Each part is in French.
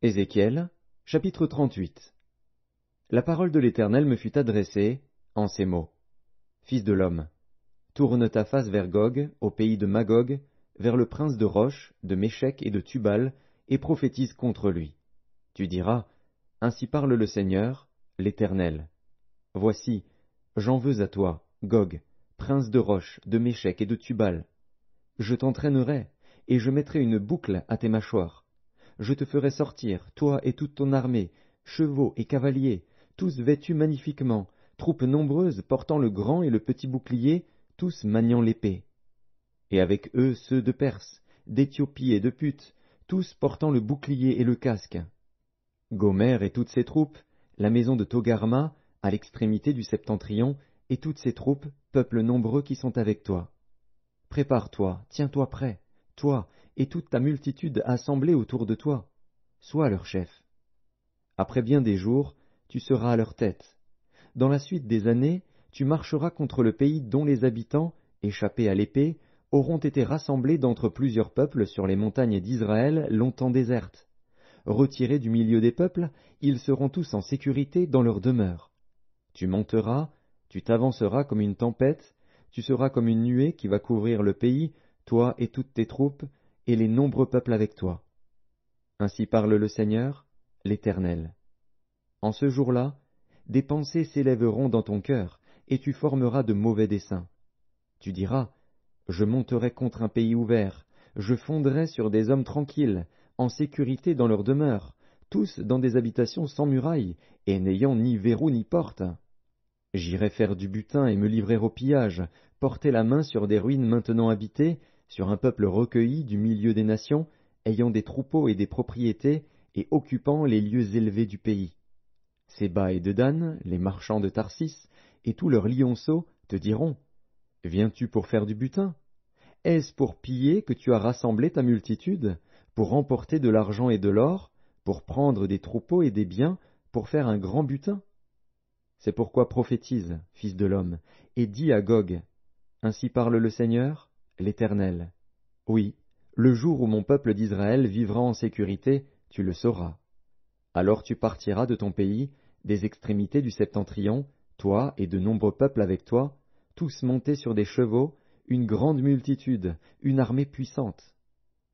Ézéchiel, chapitre 38 La parole de l'Éternel me fut adressée en ces mots. Fils de l'homme, tourne ta face vers Gog, au pays de Magog, vers le prince de Roche, de Méchec et de Tubal, et prophétise contre lui. Tu diras, Ainsi parle le Seigneur, l'Éternel. Voici, j'en veux à toi, Gog, prince de Roche, de Méchec et de Tubal. Je t'entraînerai, et je mettrai une boucle à tes mâchoires je te ferai sortir, toi et toute ton armée, chevaux et cavaliers, tous vêtus magnifiquement, troupes nombreuses portant le grand et le petit bouclier, tous maniant l'épée. Et avec eux ceux de Perse, d'Éthiopie et de Pute, tous portant le bouclier et le casque. Gomer et toutes ses troupes, la maison de Togarma, à l'extrémité du septentrion, et toutes ses troupes, peuple nombreux qui sont avec toi. Prépare-toi, tiens-toi prêt, toi et toute ta multitude assemblée autour de toi. Sois leur chef. Après bien des jours, tu seras à leur tête. Dans la suite des années, tu marcheras contre le pays dont les habitants, échappés à l'épée, auront été rassemblés d'entre plusieurs peuples sur les montagnes d'Israël longtemps désertes. Retirés du milieu des peuples, ils seront tous en sécurité dans leur demeure. Tu monteras, tu t'avanceras comme une tempête, tu seras comme une nuée qui va couvrir le pays, toi et toutes tes troupes, et les nombreux peuples avec toi. Ainsi parle le Seigneur, l'Éternel. En ce jour-là, des pensées s'élèveront dans ton cœur, et tu formeras de mauvais desseins. Tu diras, Je monterai contre un pays ouvert, je fonderai sur des hommes tranquilles, en sécurité dans leur demeure, tous dans des habitations sans murailles, et n'ayant ni verrou ni porte. J'irai faire du butin et me livrer au pillage, porter la main sur des ruines maintenant habitées, sur un peuple recueilli du milieu des nations, ayant des troupeaux et des propriétés, et occupant les lieux élevés du pays. Séba et Dedan, les marchands de Tarsis, et tous leurs lionceaux te diront Viens-tu pour faire du butin Est-ce pour piller que tu as rassemblé ta multitude, pour emporter de l'argent et de l'or, pour prendre des troupeaux et des biens, pour faire un grand butin C'est pourquoi prophétise, fils de l'homme, et dis à Gog Ainsi parle le Seigneur l'Éternel. Oui, le jour où mon peuple d'Israël vivra en sécurité, tu le sauras. Alors tu partiras de ton pays, des extrémités du septentrion, toi et de nombreux peuples avec toi, tous montés sur des chevaux, une grande multitude, une armée puissante.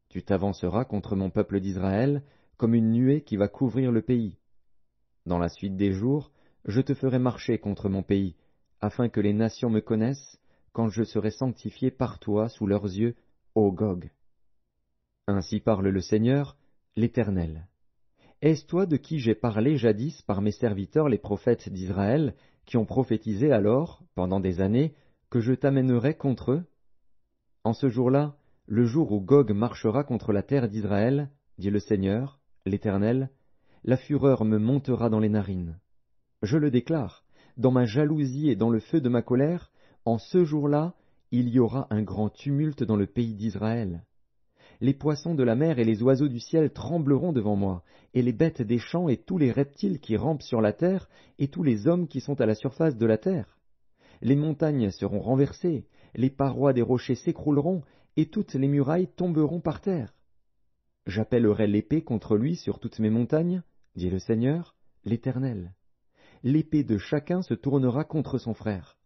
Tu t'avanceras contre mon peuple d'Israël comme une nuée qui va couvrir le pays. Dans la suite des jours, je te ferai marcher contre mon pays, afin que les nations me connaissent quand je serai sanctifié par toi sous leurs yeux, ô Gog. Ainsi parle le Seigneur, l'Éternel. Est-ce toi de qui j'ai parlé jadis par mes serviteurs les prophètes d'Israël, qui ont prophétisé alors, pendant des années, que je t'amènerai contre eux En ce jour-là, le jour où Gog marchera contre la terre d'Israël, dit le Seigneur, l'Éternel, la fureur me montera dans les narines. Je le déclare, dans ma jalousie et dans le feu de ma colère, en ce jour-là, il y aura un grand tumulte dans le pays d'Israël. Les poissons de la mer et les oiseaux du ciel trembleront devant moi, et les bêtes des champs et tous les reptiles qui rampent sur la terre, et tous les hommes qui sont à la surface de la terre. Les montagnes seront renversées, les parois des rochers s'écrouleront, et toutes les murailles tomberont par terre. J'appellerai l'épée contre lui sur toutes mes montagnes, dit le Seigneur, l'Éternel. L'épée de chacun se tournera contre son frère.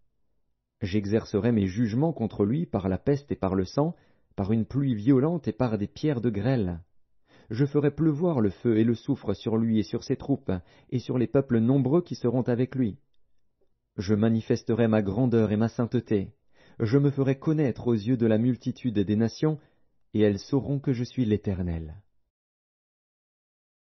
J'exercerai mes jugements contre lui par la peste et par le sang, par une pluie violente et par des pierres de grêle. Je ferai pleuvoir le feu et le soufre sur lui et sur ses troupes, et sur les peuples nombreux qui seront avec lui. Je manifesterai ma grandeur et ma sainteté, je me ferai connaître aux yeux de la multitude des nations, et elles sauront que je suis l'Éternel.